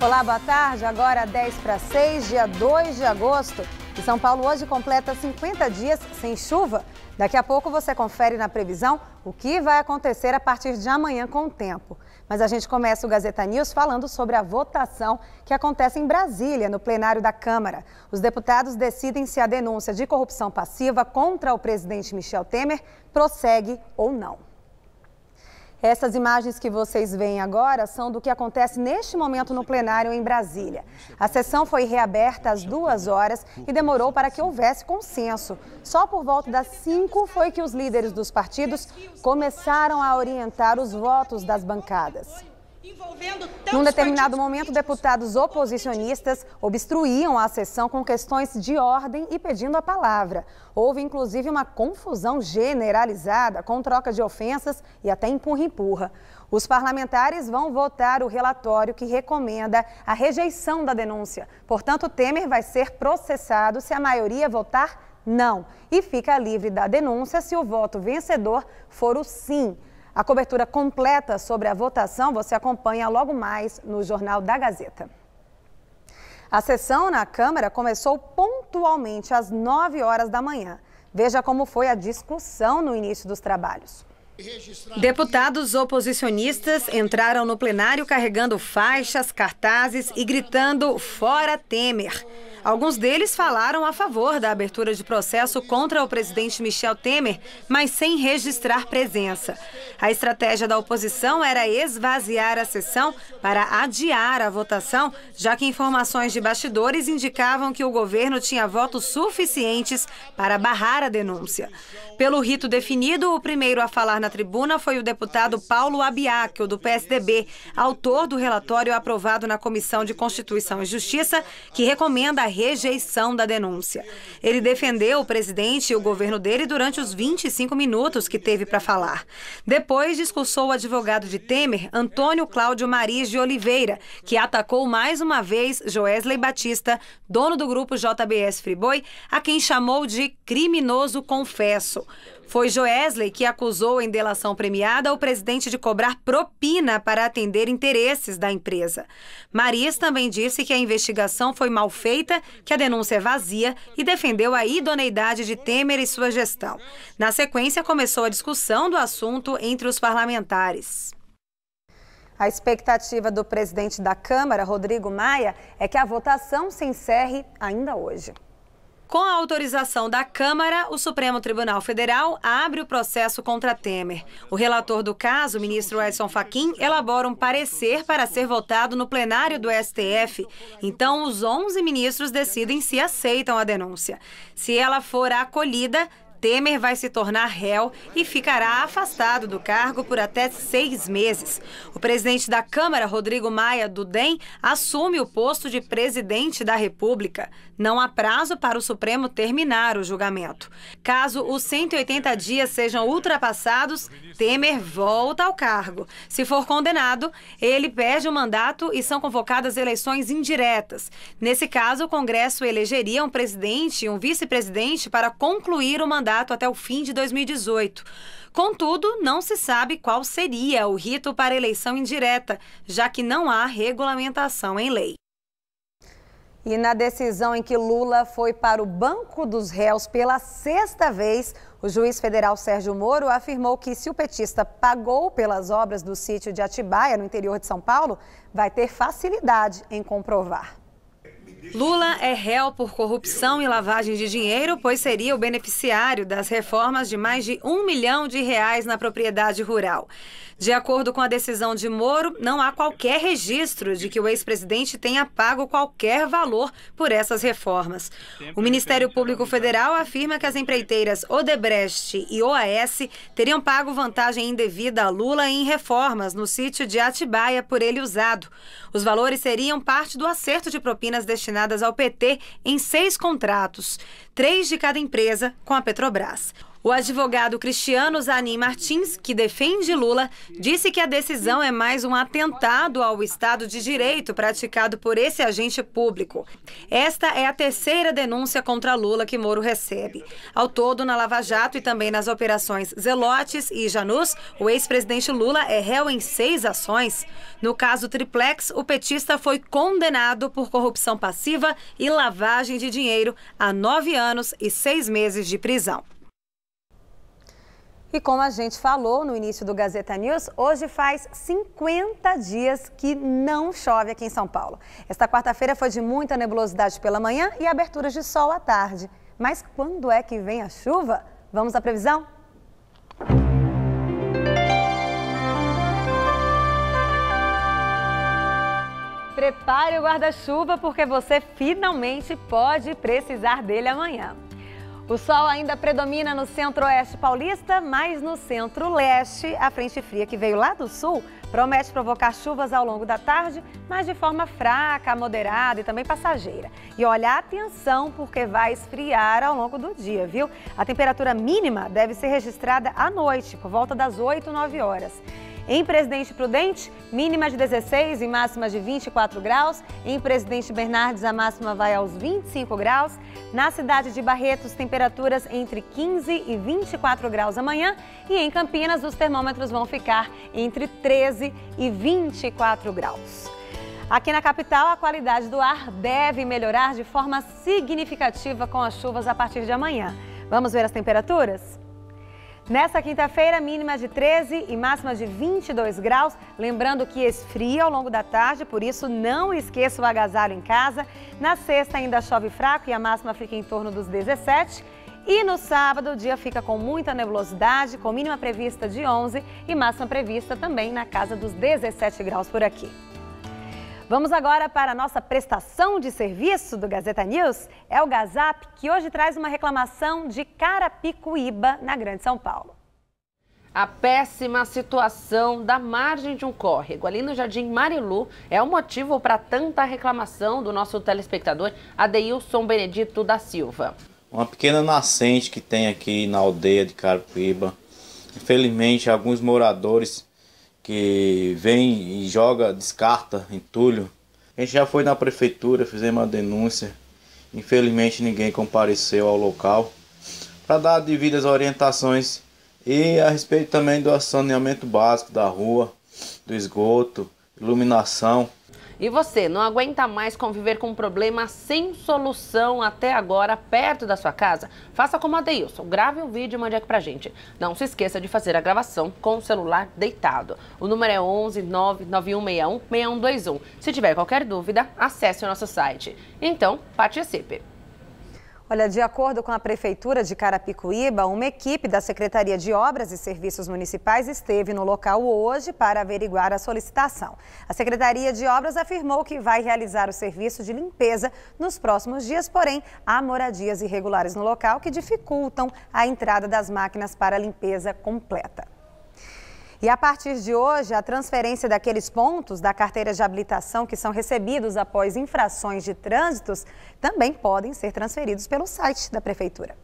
Olá, boa tarde. Agora 10 para 6, dia 2 de agosto. E São Paulo hoje completa 50 dias sem chuva. Daqui a pouco você confere na previsão o que vai acontecer a partir de amanhã com o tempo. Mas a gente começa o Gazeta News falando sobre a votação que acontece em Brasília, no plenário da Câmara. Os deputados decidem se a denúncia de corrupção passiva contra o presidente Michel Temer prossegue ou não. Essas imagens que vocês veem agora são do que acontece neste momento no plenário em Brasília. A sessão foi reaberta às duas horas e demorou para que houvesse consenso. Só por volta das cinco foi que os líderes dos partidos começaram a orientar os votos das bancadas. Num determinado momento, deputados oposicionistas obstruíam a sessão com questões de ordem e pedindo a palavra. Houve inclusive uma confusão generalizada com troca de ofensas e até empurra-empurra. Os parlamentares vão votar o relatório que recomenda a rejeição da denúncia. Portanto, Temer vai ser processado se a maioria votar não e fica livre da denúncia se o voto vencedor for o sim. A cobertura completa sobre a votação você acompanha logo mais no Jornal da Gazeta. A sessão na Câmara começou pontualmente às 9 horas da manhã. Veja como foi a discussão no início dos trabalhos. Deputados oposicionistas entraram no plenário carregando faixas, cartazes e gritando Fora Temer. Alguns deles falaram a favor da abertura de processo contra o presidente Michel Temer, mas sem registrar presença. A estratégia da oposição era esvaziar a sessão para adiar a votação, já que informações de bastidores indicavam que o governo tinha votos suficientes para barrar a denúncia. Pelo rito definido, o primeiro a falar na tribuna foi o deputado Paulo Abiaco, do PSDB, autor do relatório aprovado na Comissão de Constituição e Justiça, que recomenda a rejeição da denúncia. Ele defendeu o presidente e o governo dele durante os 25 minutos que teve para falar. Depois, discursou o advogado de Temer, Antônio Cláudio Maris de Oliveira, que atacou mais uma vez Joesley Batista, dono do grupo JBS Friboi, a quem chamou de criminoso confesso. Foi Joesley que acusou em delação premiada o presidente de cobrar propina para atender interesses da empresa. Marias também disse que a investigação foi mal feita que a denúncia é vazia e defendeu a idoneidade de Temer e sua gestão. Na sequência, começou a discussão do assunto entre os parlamentares. A expectativa do presidente da Câmara, Rodrigo Maia, é que a votação se encerre ainda hoje. Com a autorização da Câmara, o Supremo Tribunal Federal abre o processo contra Temer. O relator do caso, o ministro Edson Fachin, elabora um parecer para ser votado no plenário do STF. Então, os 11 ministros decidem se aceitam a denúncia. Se ela for acolhida, Temer vai se tornar réu e ficará afastado do cargo por até seis meses. O presidente da Câmara, Rodrigo Maia, do DEM, assume o posto de presidente da República. Não há prazo para o Supremo terminar o julgamento. Caso os 180 dias sejam ultrapassados, Temer volta ao cargo. Se for condenado, ele perde o mandato e são convocadas eleições indiretas. Nesse caso, o Congresso elegeria um presidente e um vice-presidente para concluir o mandato mandato até o fim de 2018. Contudo, não se sabe qual seria o rito para eleição indireta, já que não há regulamentação em lei. E na decisão em que Lula foi para o banco dos réus pela sexta vez, o juiz federal Sérgio Moro afirmou que se o petista pagou pelas obras do sítio de Atibaia, no interior de São Paulo, vai ter facilidade em comprovar. Lula é réu por corrupção e lavagem de dinheiro, pois seria o beneficiário das reformas de mais de um milhão de reais na propriedade rural. De acordo com a decisão de Moro, não há qualquer registro de que o ex-presidente tenha pago qualquer valor por essas reformas. O Ministério Público Federal afirma que as empreiteiras Odebrecht e OAS teriam pago vantagem indevida a Lula em reformas no sítio de Atibaia por ele usado. Os valores seriam parte do acerto de propinas destinado assinadas ao PT em seis contratos, três de cada empresa com a Petrobras. O advogado Cristiano Zanin Martins, que defende Lula, disse que a decisão é mais um atentado ao Estado de Direito praticado por esse agente público. Esta é a terceira denúncia contra Lula que Moro recebe. Ao todo, na Lava Jato e também nas operações Zelotes e Janus, o ex-presidente Lula é réu em seis ações. No caso Triplex, o petista foi condenado por corrupção passiva e lavagem de dinheiro a nove anos e seis meses de prisão. E como a gente falou no início do Gazeta News, hoje faz 50 dias que não chove aqui em São Paulo. Esta quarta-feira foi de muita nebulosidade pela manhã e aberturas de sol à tarde. Mas quando é que vem a chuva? Vamos à previsão? Prepare o guarda-chuva porque você finalmente pode precisar dele amanhã. O sol ainda predomina no centro-oeste paulista, mas no centro-leste, a frente fria que veio lá do sul promete provocar chuvas ao longo da tarde, mas de forma fraca, moderada e também passageira. E olha, atenção, porque vai esfriar ao longo do dia, viu? A temperatura mínima deve ser registrada à noite, por volta das 8, 9 horas. Em Presidente Prudente, mínima de 16 e máxima de 24 graus. Em Presidente Bernardes, a máxima vai aos 25 graus. Na cidade de Barretos, temperaturas entre 15 e 24 graus amanhã. E em Campinas, os termômetros vão ficar entre 13 e 24 graus. Aqui na capital, a qualidade do ar deve melhorar de forma significativa com as chuvas a partir de amanhã. Vamos ver as temperaturas? Nessa quinta-feira, mínima de 13 e máxima de 22 graus. Lembrando que esfria ao longo da tarde, por isso não esqueça o agasalho em casa. Na sexta ainda chove fraco e a máxima fica em torno dos 17. E no sábado, o dia fica com muita nebulosidade, com mínima prevista de 11 e máxima prevista também na casa dos 17 graus por aqui. Vamos agora para a nossa prestação de serviço do Gazeta News. É o Gazap que hoje traz uma reclamação de Carapicuíba, na Grande São Paulo. A péssima situação da margem de um córrego ali no Jardim Marilu é o motivo para tanta reclamação do nosso telespectador Adeilson Benedito da Silva. Uma pequena nascente que tem aqui na aldeia de Carapicuíba. Infelizmente, alguns moradores que vem e joga, descarta entulho. A gente já foi na prefeitura, fizemos uma denúncia. Infelizmente ninguém compareceu ao local para dar devidas orientações e a respeito também do saneamento básico da rua, do esgoto, iluminação. E você não aguenta mais conviver com um problema sem solução até agora perto da sua casa? Faça como a Deilson, grave o um vídeo e mande aqui pra gente. Não se esqueça de fazer a gravação com o celular deitado. O número é 11 99161 6121. Se tiver qualquer dúvida, acesse o nosso site. Então, participe! Olha, de acordo com a Prefeitura de Carapicuíba, uma equipe da Secretaria de Obras e Serviços Municipais esteve no local hoje para averiguar a solicitação. A Secretaria de Obras afirmou que vai realizar o serviço de limpeza nos próximos dias, porém, há moradias irregulares no local que dificultam a entrada das máquinas para a limpeza completa. E a partir de hoje, a transferência daqueles pontos da carteira de habilitação que são recebidos após infrações de trânsitos também podem ser transferidos pelo site da Prefeitura.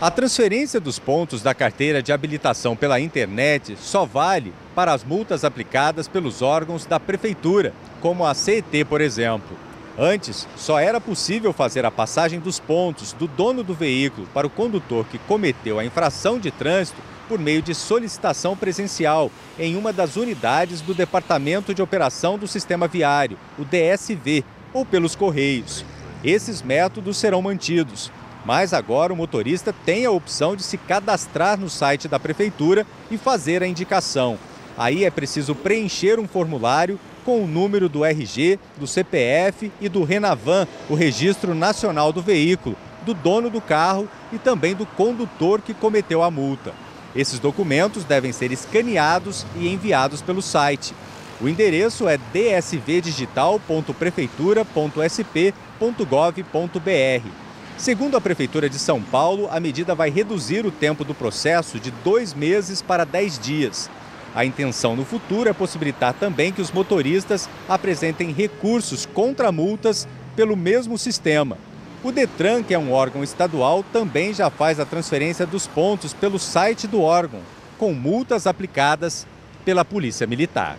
A transferência dos pontos da carteira de habilitação pela internet só vale para as multas aplicadas pelos órgãos da Prefeitura, como a CET, por exemplo. Antes, só era possível fazer a passagem dos pontos do dono do veículo para o condutor que cometeu a infração de trânsito por meio de solicitação presencial em uma das unidades do Departamento de Operação do Sistema Viário, o DSV, ou pelos Correios. Esses métodos serão mantidos. Mas agora o motorista tem a opção de se cadastrar no site da prefeitura e fazer a indicação. Aí é preciso preencher um formulário com o número do RG, do CPF e do Renavan, o Registro Nacional do Veículo, do dono do carro e também do condutor que cometeu a multa. Esses documentos devem ser escaneados e enviados pelo site. O endereço é dsvdigital.prefeitura.sp.gov.br. Segundo a Prefeitura de São Paulo, a medida vai reduzir o tempo do processo de dois meses para dez dias. A intenção no futuro é possibilitar também que os motoristas apresentem recursos contra multas pelo mesmo sistema. O Detran, que é um órgão estadual, também já faz a transferência dos pontos pelo site do órgão, com multas aplicadas pela Polícia Militar.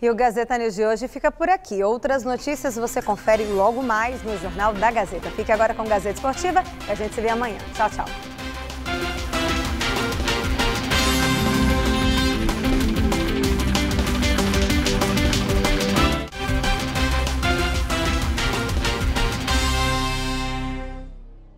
E o Gazeta News de hoje fica por aqui. Outras notícias você confere logo mais no Jornal da Gazeta. Fique agora com Gazeta Esportiva e a gente se vê amanhã. Tchau, tchau.